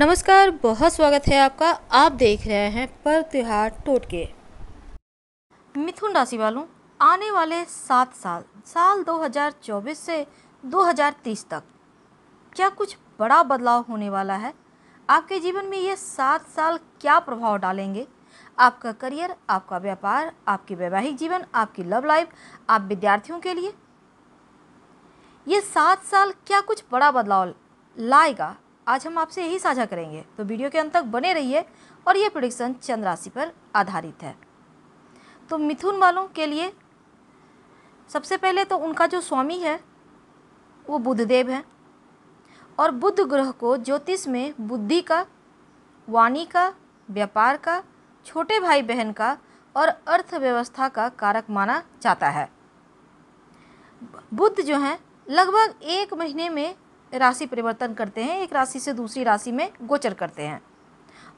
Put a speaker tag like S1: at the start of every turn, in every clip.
S1: नमस्कार बहुत स्वागत है आपका आप देख रहे हैं पर्व त्यौहार टोटके मिथुन राशि वालों आने वाले सात साल साल 2024 से 2030 तक क्या कुछ बड़ा बदलाव होने वाला है आपके जीवन में ये सात साल क्या प्रभाव डालेंगे आपका करियर आपका व्यापार आपके वैवाहिक जीवन आपकी लव लाइफ आप विद्यार्थियों के लिए ये सात साल क्या कुछ बड़ा बदलाव लाएगा आज हम आपसे यही साझा करेंगे तो वीडियो के अंत तक बने रहिए और ये प्रोडिक्शन चंद्र राशि पर आधारित है तो मिथुन वालों के लिए सबसे पहले तो उनका जो स्वामी है वो बुद्धदेव हैं और बुद्ध ग्रह को ज्योतिष में बुद्धि का वाणी का व्यापार का छोटे भाई बहन का और अर्थव्यवस्था का कारक माना जाता है बुद्ध जो हैं लगभग एक महीने में राशि परिवर्तन करते हैं एक राशि से दूसरी राशि में गोचर करते हैं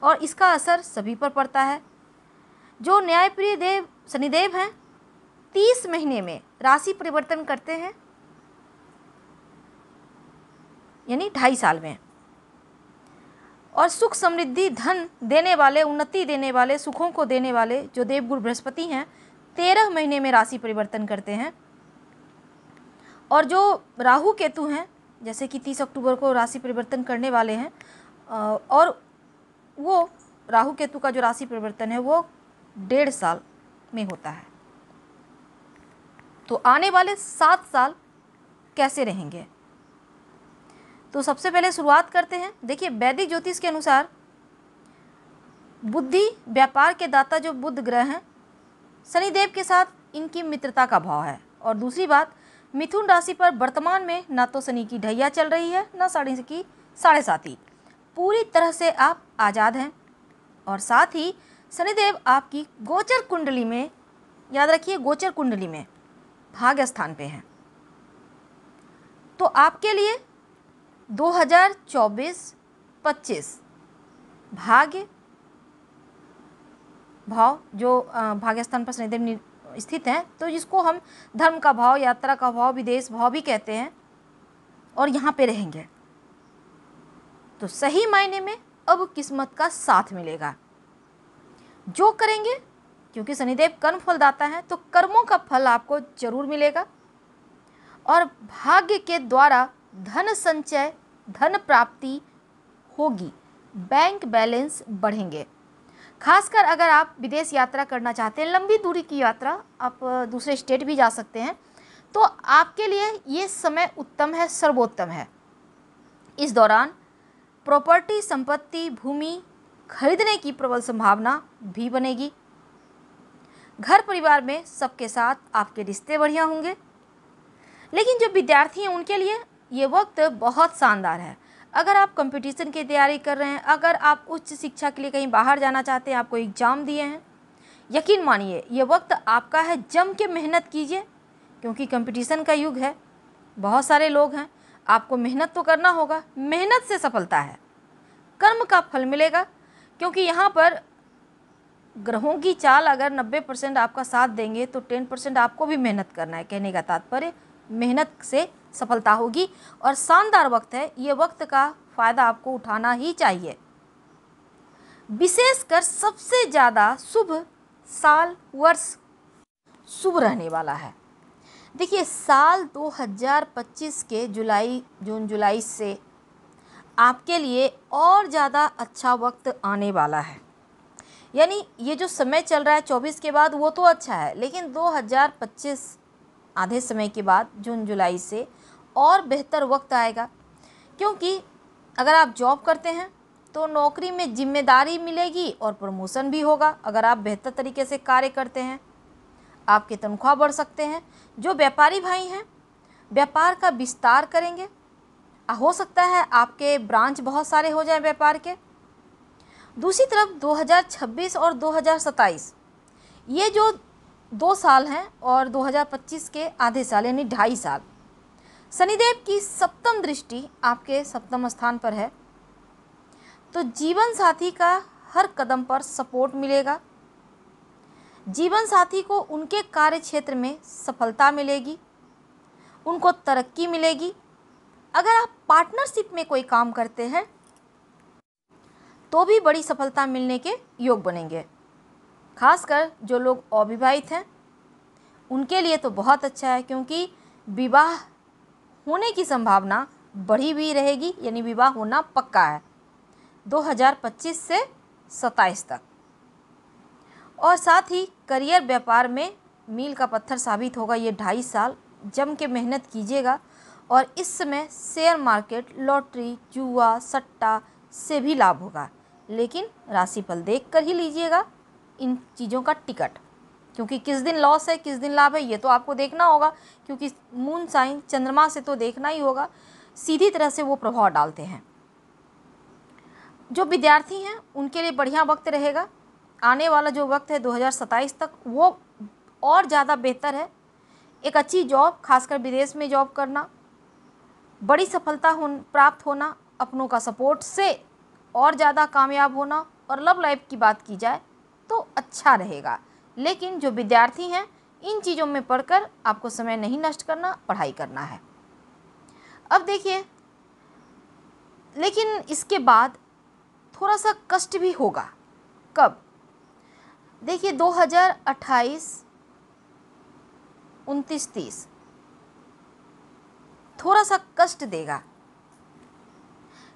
S1: और इसका असर सभी पर पड़ता है जो न्यायप्रिय देव शनिदेव हैं तीस महीने में राशि परिवर्तन करते हैं यानी ढाई साल में और सुख समृद्धि धन देने वाले उन्नति देने वाले सुखों को देने वाले जो देवगुरु बृहस्पति हैं तेरह महीने में राशि परिवर्तन करते हैं और जो राहु केतु हैं जैसे कि तीस अक्टूबर को राशि परिवर्तन करने वाले हैं और वो राहु केतु का जो राशि परिवर्तन है वो डेढ़ साल में होता है तो आने वाले सात साल कैसे रहेंगे तो सबसे पहले शुरुआत करते हैं देखिए वैदिक ज्योतिष के अनुसार बुद्धि व्यापार के दाता जो बुद्ध ग्रह हैं शनिदेव के साथ इनकी मित्रता का भाव है और दूसरी बात मिथुन राशि पर वर्तमान में ना तो शनि की ढैया चल रही है ना शनि की साढ़े साथी पूरी तरह से आप आज़ाद हैं और साथ ही शनिदेव आपकी गोचर कुंडली में याद रखिए गोचर कुंडली में भाग्य स्थान पे हैं तो आपके लिए 2024-25 भाग्य भाव जो भाग्य स्थान पर शनिदेव स्थित हैं तो जिसको हम धर्म का भाव यात्रा का भाव विदेश भाव भी कहते हैं और यहाँ पे रहेंगे तो सही मायने में अब किस्मत का साथ मिलेगा जो करेंगे क्योंकि शनिदेव कर्म फलदाता है तो कर्मों का फल आपको जरूर मिलेगा और भाग्य के द्वारा धन संचय धन प्राप्ति होगी बैंक बैलेंस बढ़ेंगे खासकर अगर आप विदेश यात्रा करना चाहते हैं लंबी दूरी की यात्रा आप दूसरे स्टेट भी जा सकते हैं तो आपके लिए ये समय उत्तम है सर्वोत्तम है इस दौरान प्रॉपर्टी संपत्ति भूमि खरीदने की प्रबल संभावना भी बनेगी घर परिवार में सबके साथ आपके रिश्ते बढ़िया होंगे लेकिन जो विद्यार्थी हैं उनके लिए ये वक्त बहुत शानदार है अगर आप कंपटीशन की तैयारी कर रहे हैं अगर आप उच्च शिक्षा के लिए कहीं बाहर जाना चाहते हैं आपको एग्ज़ाम दिए हैं यकीन मानिए ये वक्त आपका है जम के मेहनत कीजिए क्योंकि कंपटीशन का युग है बहुत सारे लोग हैं आपको मेहनत तो करना होगा मेहनत से सफलता है कर्म का फल मिलेगा क्योंकि यहाँ पर ग्रहों की चाल अगर 90 परसेंट आपका साथ देंगे तो 10 परसेंट आपको भी मेहनत करना है कहने का तात्पर्य मेहनत से सफलता होगी और शानदार वक्त है ये वक्त का फ़ायदा आपको उठाना ही चाहिए विशेषकर सबसे ज़्यादा शुभ साल वर्ष शुभ रहने वाला है देखिए साल 2025 के जुलाई जून जुलाई से आपके लिए और ज़्यादा अच्छा वक्त आने वाला है यानी ये जो समय चल रहा है 24 के बाद वो तो अच्छा है लेकिन 2025 आधे समय के बाद जून जुलाई से और बेहतर वक्त आएगा क्योंकि अगर आप जॉब करते हैं तो नौकरी में जिम्मेदारी मिलेगी और प्रमोशन भी होगा अगर आप बेहतर तरीके से कार्य करते हैं आपकी तनख्वाह बढ़ सकते हैं जो व्यापारी भाई हैं व्यापार का विस्तार करेंगे हो सकता है आपके ब्रांच बहुत सारे हो जाएं व्यापार के दूसरी तरफ 2026 और 2027 ये जो दो साल हैं और 2025 के आधे साल यानी ढाई साल शनिदेव की सप्तम दृष्टि आपके सप्तम स्थान पर है तो जीवन साथी का हर कदम पर सपोर्ट मिलेगा जीवन साथी को उनके कार्य क्षेत्र में सफलता मिलेगी उनको तरक्की मिलेगी अगर आप पार्टनरशिप में कोई काम करते हैं तो भी बड़ी सफलता मिलने के योग बनेंगे खासकर जो लोग अविवाहित हैं उनके लिए तो बहुत अच्छा है क्योंकि विवाह होने की संभावना बढ़ी भी रहेगी यानी विवाह होना पक्का है 2025 से 27 तक और साथ ही करियर व्यापार में मील का पत्थर साबित होगा ये ढाई साल जम के मेहनत कीजिएगा और इस समय शेयर मार्केट लॉटरी जुआ सट्टा से भी लाभ होगा लेकिन राशिफल देख कर ही लीजिएगा इन चीज़ों का टिकट क्योंकि किस दिन लॉस है किस दिन लाभ है ये तो आपको देखना होगा क्योंकि मून साइन चंद्रमा से तो देखना ही होगा सीधी तरह से वो प्रभाव डालते हैं जो विद्यार्थी हैं उनके लिए बढ़िया वक्त रहेगा आने वाला जो वक्त है 2027 तक वो और ज़्यादा बेहतर है एक अच्छी जॉब खासकर विदेश में जॉब करना बड़ी सफलता हो प्राप्त होना अपनों का सपोर्ट से और ज़्यादा कामयाब होना और लव लाइफ की बात की जाए तो अच्छा रहेगा लेकिन जो विद्यार्थी हैं इन चीज़ों में पढ़कर आपको समय नहीं नष्ट करना पढ़ाई करना है अब देखिए लेकिन इसके बाद थोड़ा सा कष्ट भी होगा कब देखिए 2028 उनतीस तीस थोड़ा सा कष्ट देगा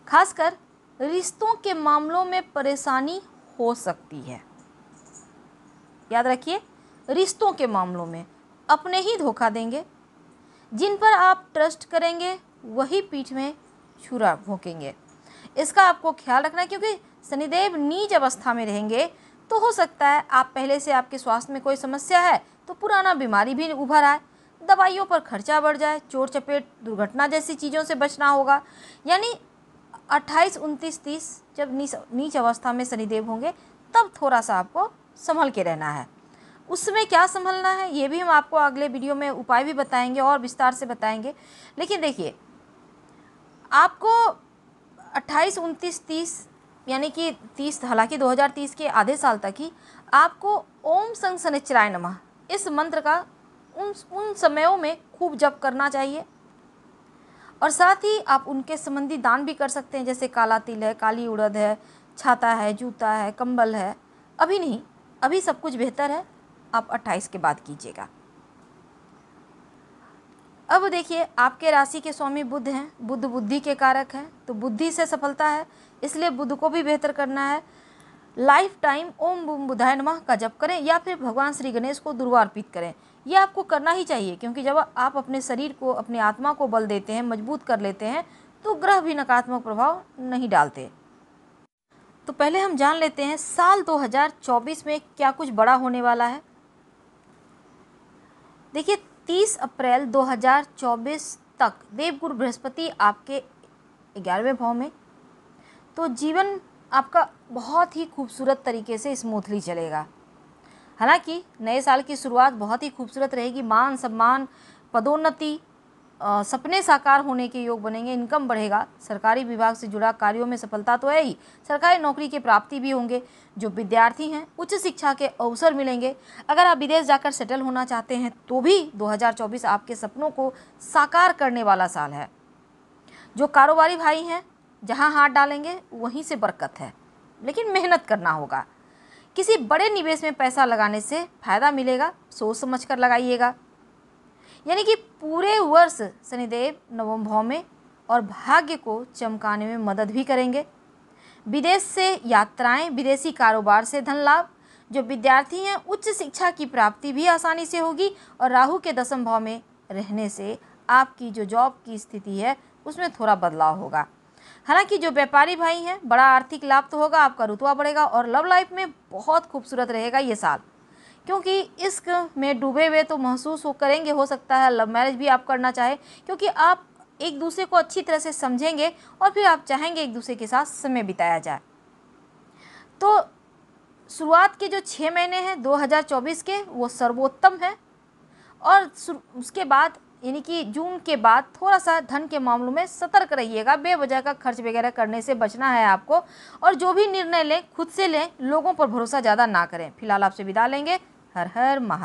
S1: खासकर रिश्तों के मामलों में परेशानी हो सकती है याद रखिए रिश्तों के मामलों में अपने ही धोखा देंगे जिन पर आप ट्रस्ट करेंगे वही पीठ में छुरा भोंकेंगे इसका आपको ख्याल रखना है क्योंकि शनिदेव नीच अवस्था में रहेंगे तो हो सकता है आप पहले से आपके स्वास्थ्य में कोई समस्या है तो पुराना बीमारी भी उभर आए दवाइयों पर खर्चा बढ़ जाए चोट चपेट दुर्घटना जैसी चीज़ों से बचना होगा यानी अट्ठाईस उनतीस तीस जब नीच नीच अवस्था में शनिदेव होंगे तब थोड़ा सा आपको संभल के रहना है उसमें क्या संभलना है ये भी हम आपको अगले वीडियो में उपाय भी बताएंगे और विस्तार से बताएंगे लेकिन देखिए आपको 28, 29, 30 यानी कि 30 हालांकि 2030 के आधे साल तक ही आपको ओम संग सनिचराय नमः इस मंत्र का उन उन समयों में खूब जप करना चाहिए और साथ ही आप उनके संबंधी दान भी कर सकते हैं जैसे काला तिल है काली उड़द है छाता है जूता है कंबल है अभी नहीं अभी सब कुछ बेहतर है आप 28 के बाद कीजिएगा अब देखिए आपके राशि के स्वामी बुद्ध हैं बुद्ध बुद्धि के कारक हैं तो बुद्धि से सफलता है इसलिए बुद्ध को भी बेहतर करना है लाइफ टाइम ओम बुम बुधाय नमः का जप करें या फिर भगवान श्री गणेश को दुर्वा अर्पित करें यह आपको करना ही चाहिए क्योंकि जब आप अपने शरीर को अपने आत्मा को बल देते हैं मजबूत कर लेते हैं तो ग्रह भी नकारात्मक प्रभाव नहीं डालते तो पहले हम जान लेते हैं साल 2024 में क्या कुछ बड़ा होने वाला है देखिए 30 अप्रैल 2024 तक देवगुरु बृहस्पति आपके ग्यारहवें भाव में तो जीवन आपका बहुत ही खूबसूरत तरीके से स्मूथली चलेगा हालांकि नए साल की शुरुआत बहुत ही खूबसूरत रहेगी मान सम्मान पदोन्नति सपने साकार होने के योग बनेंगे इनकम बढ़ेगा सरकारी विभाग से जुड़ा कार्यों में सफलता तो है ही सरकारी नौकरी की प्राप्ति भी होंगे जो विद्यार्थी हैं उच्च शिक्षा के अवसर मिलेंगे अगर आप विदेश जाकर सेटल होना चाहते हैं तो भी 2024 आपके सपनों को साकार करने वाला साल है जो कारोबारी भाई हैं जहाँ हाथ डालेंगे वहीं से बरकत है लेकिन मेहनत करना होगा किसी बड़े निवेश में पैसा लगाने से फ़ायदा मिलेगा सोच समझ कर लगाइएगा यानी कि पूरे वर्ष शनिदेव नवम भाव में और भाग्य को चमकाने में मदद भी करेंगे विदेश से यात्राएं विदेशी कारोबार से धन लाभ जो विद्यार्थी हैं उच्च शिक्षा की प्राप्ति भी आसानी से होगी और राहु के दसम भाव में रहने से आपकी जो जॉब की स्थिति है उसमें थोड़ा बदलाव होगा हालांकि जो व्यापारी भाई हैं बड़ा आर्थिक लाभ तो होगा आपका रुतवा बढ़ेगा और लव लाइफ में बहुत खूबसूरत रहेगा ये साल क्योंकि इश्क में डूबे हुए तो महसूस हो करेंगे हो सकता है लव मैरिज भी आप करना चाहे क्योंकि आप एक दूसरे को अच्छी तरह से समझेंगे और फिर आप चाहेंगे एक दूसरे के साथ समय बिताया जाए तो शुरुआत के जो छः महीने हैं 2024 के वो सर्वोत्तम हैं और उसके बाद यानी कि जून के बाद थोड़ा सा धन के मामलों में सतर्क रहिएगा बेवजह का खर्च वगैरह करने से बचना है आपको और जो भी निर्णय लें खुद से लें लोगों पर भरोसा ज़्यादा ना करें फिलहाल आपसे विदा लेंगे हर हर महा